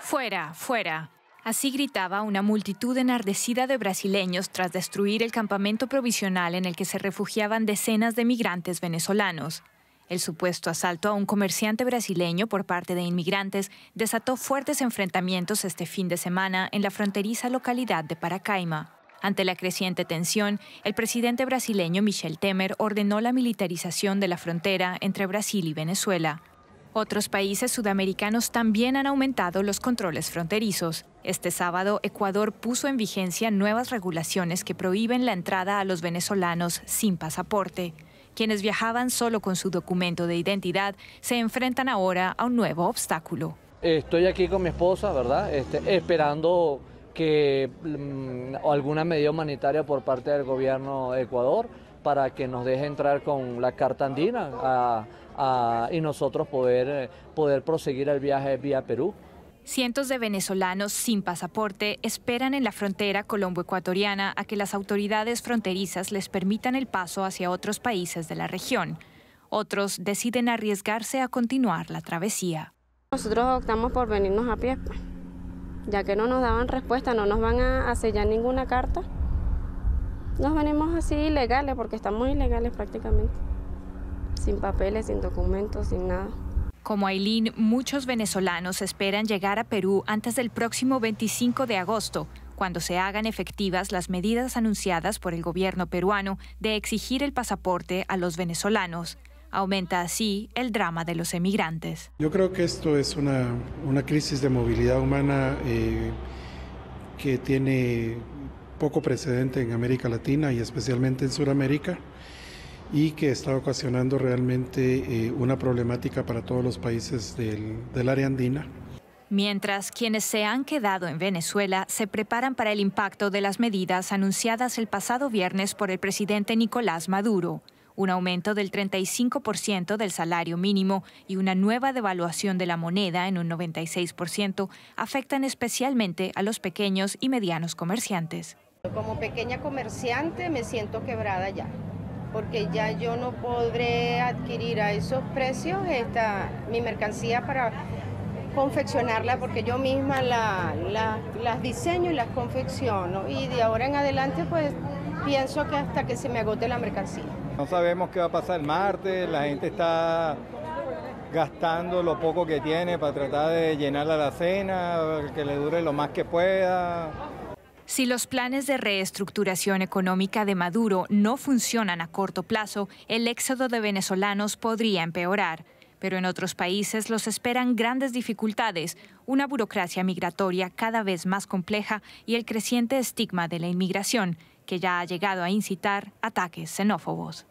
Fuera, fuera. Así gritaba una multitud enardecida de brasileños tras destruir el campamento provisional en el que se refugiaban decenas de migrantes venezolanos. El supuesto asalto a un comerciante brasileño por parte de inmigrantes desató fuertes enfrentamientos este fin de semana en la fronteriza localidad de Paracaima. Ante la creciente tensión, el presidente brasileño Michel Temer ordenó la militarización de la frontera entre Brasil y Venezuela. Otros países sudamericanos también han aumentado los controles fronterizos. Este sábado, Ecuador puso en vigencia nuevas regulaciones que prohíben la entrada a los venezolanos sin pasaporte. Quienes viajaban solo con su documento de identidad se enfrentan ahora a un nuevo obstáculo. Estoy aquí con mi esposa, ¿verdad? Este, esperando que mm, alguna medida humanitaria por parte del gobierno de Ecuador para que nos deje entrar con la carta andina y nosotros poder, eh, poder proseguir el viaje vía Perú. Cientos de venezolanos sin pasaporte esperan en la frontera colombo-ecuatoriana a que las autoridades fronterizas les permitan el paso hacia otros países de la región. Otros deciden arriesgarse a continuar la travesía. Nosotros optamos por venirnos a pie, pues. ya que no nos daban respuesta, no nos van a sellar ninguna carta. Nos venimos así ilegales porque estamos ilegales prácticamente, sin papeles, sin documentos, sin nada. Como Aileen, muchos venezolanos esperan llegar a Perú antes del próximo 25 de agosto, cuando se hagan efectivas las medidas anunciadas por el gobierno peruano de exigir el pasaporte a los venezolanos. Aumenta así el drama de los emigrantes. Yo creo que esto es una, crisis de movilidad humana eh, que tiene poco precedente en América Latina y especialmente en Sudamérica y que está ocasionando realmente eh, una problemática para todos los países del, del área andina. Mientras quienes se han quedado en Venezuela se preparan para el impacto de las medidas anunciadas el pasado viernes por el presidente Nicolás Maduro, un aumento del 35% del salario mínimo y una nueva devaluación de la moneda en un 96% afectan especialmente a los pequeños y medianos comerciantes. Como pequeña comerciante me siento quebrada ya, porque ya yo no podré adquirir a esos precios esta, mi mercancía para confeccionarla porque yo misma las diseño y las confecciono y de ahora en adelante pues pienso que hasta que se me agote la mercancía. No sabemos qué va a pasar el martes, la gente está gastando lo poco que tiene para tratar de llenar la cena, que le dure lo más que pueda. Si los planes de reestructuración económica de Maduro no funcionan a corto plazo, el éxodo de venezolanos podría empeorar. Pero en otros países los esperan grandes dificultades, una burocracia migratoria cada vez más compleja y el creciente estigma de la inmigración, que ya ha llegado a incitar ataques xenófobos.